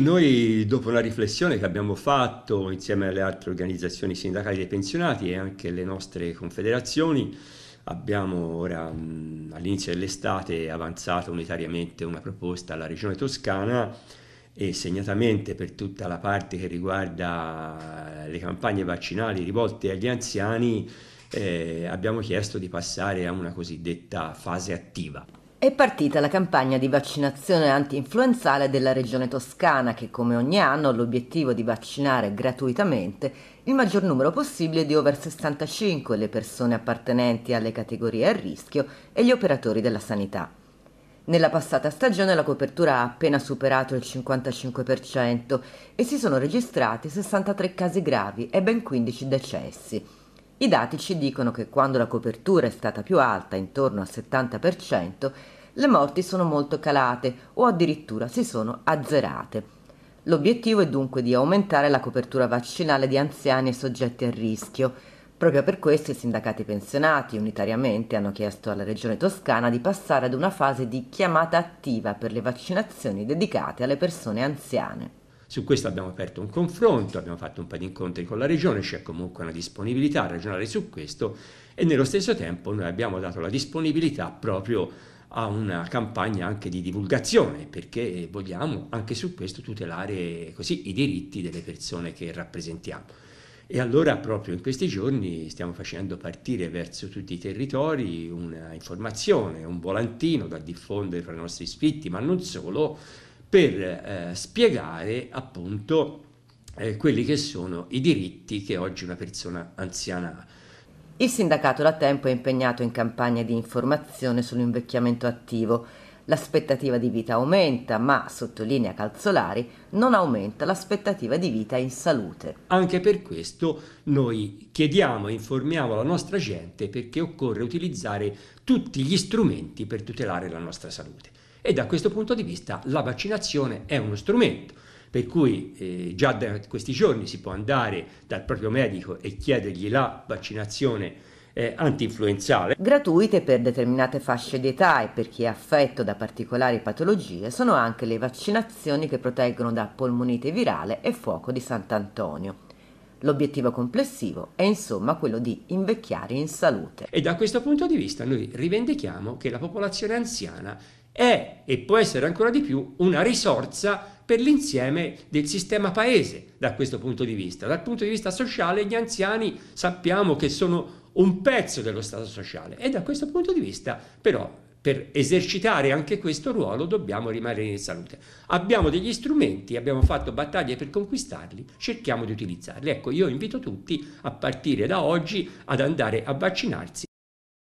Noi dopo una riflessione che abbiamo fatto insieme alle altre organizzazioni sindacali dei pensionati e anche le nostre confederazioni, abbiamo ora all'inizio dell'estate avanzato unitariamente una proposta alla Regione Toscana e segnatamente per tutta la parte che riguarda eh, le campagne vaccinali rivolte agli anziani eh, abbiamo chiesto di passare a una cosiddetta fase attiva. È partita la campagna di vaccinazione anti-influenzale della regione toscana che come ogni anno ha l'obiettivo di vaccinare gratuitamente il maggior numero possibile di over 65, le persone appartenenti alle categorie a rischio e gli operatori della sanità. Nella passata stagione la copertura ha appena superato il 55% e si sono registrati 63 casi gravi e ben 15 decessi. I dati ci dicono che quando la copertura è stata più alta, intorno al 70%, le morti sono molto calate o addirittura si sono azzerate. L'obiettivo è dunque di aumentare la copertura vaccinale di anziani e soggetti a rischio. Proprio per questo i sindacati pensionati unitariamente hanno chiesto alla Regione Toscana di passare ad una fase di chiamata attiva per le vaccinazioni dedicate alle persone anziane. Su questo abbiamo aperto un confronto, abbiamo fatto un po' di incontri con la Regione, c'è comunque una disponibilità a ragionare su questo e nello stesso tempo noi abbiamo dato la disponibilità proprio a una campagna anche di divulgazione perché vogliamo anche su questo tutelare così i diritti delle persone che rappresentiamo. E allora proprio in questi giorni stiamo facendo partire verso tutti i territori una informazione, un volantino da diffondere fra i nostri iscritti, ma non solo, per eh, spiegare appunto eh, quelli che sono i diritti che oggi una persona anziana ha. Il sindacato da tempo è impegnato in campagne di informazione sull'invecchiamento attivo. L'aspettativa di vita aumenta, ma, sottolinea Calzolari, non aumenta l'aspettativa di vita in salute. Anche per questo noi chiediamo e informiamo la nostra gente perché occorre utilizzare tutti gli strumenti per tutelare la nostra salute e da questo punto di vista la vaccinazione è uno strumento per cui eh, già da questi giorni si può andare dal proprio medico e chiedergli la vaccinazione eh, anti-influenzale. Gratuite per determinate fasce di età e per chi è affetto da particolari patologie sono anche le vaccinazioni che proteggono da polmonite virale e fuoco di Sant'Antonio. L'obiettivo complessivo è insomma quello di invecchiare in salute. E da questo punto di vista noi rivendichiamo che la popolazione anziana è e può essere ancora di più una risorsa per l'insieme del sistema paese da questo punto di vista. Dal punto di vista sociale gli anziani sappiamo che sono un pezzo dello Stato sociale e da questo punto di vista però per esercitare anche questo ruolo dobbiamo rimanere in salute. Abbiamo degli strumenti, abbiamo fatto battaglie per conquistarli, cerchiamo di utilizzarli. Ecco, io invito tutti a partire da oggi ad andare a vaccinarsi.